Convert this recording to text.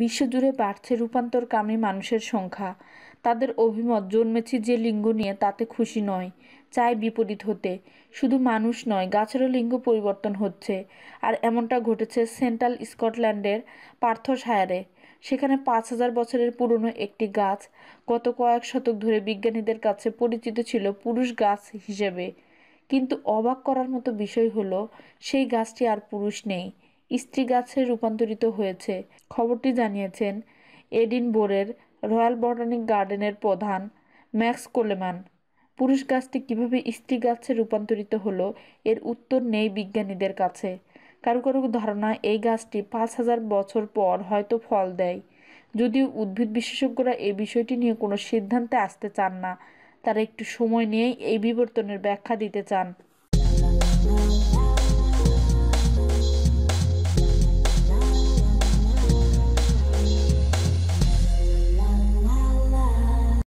বিশ্বজুড়ে বাড়ছে রূপান্তরকামী মানুষের সংখ্যা তাদের অভিমত জন্মেছি যে লিঙ্গ নিয়ে তাতে খুশি নয় চায় বিপরীত হতে শুধু মানুষ নয় গাছেরও লিঙ্গ পরিবর্তন হচ্ছে আর এমনটা ঘটেছে সেন্ট্রাল স্কটল্যান্ডের পার্থশায়ারে সেখানে পাঁচ হাজার বছরের পুরনো একটি গাছ গত কয়েক শতক ধরে বিজ্ঞানীদের কাছে পরিচিত ছিল পুরুষ গাছ হিসেবে কিন্তু অবাক করার মতো বিষয় হলো সেই গাছটি আর পুরুষ নেই স্ত্রী গাছে রূপান্তরিত হয়েছে খবরটি জানিয়েছেন এডিন বোরের রয়্যাল বটানিক গার্ডেনের প্রধান ম্যাক্স কোলেমান পুরুষ গাছটি কীভাবে স্ত্রী গাছে রূপান্তরিত হলো এর উত্তর নেই বিজ্ঞানীদের কাছে কারো কারো ধারণা এই গাছটি পাঁচ হাজার বছর পর হয়তো ফল দেয় যদিও উদ্ভিদ বিশেষজ্ঞরা এই বিষয়টি নিয়ে কোনো সিদ্ধান্তে আসতে চান না তারা একটু সময় নিয়েই এই বিবর্তনের ব্যাখ্যা দিতে চান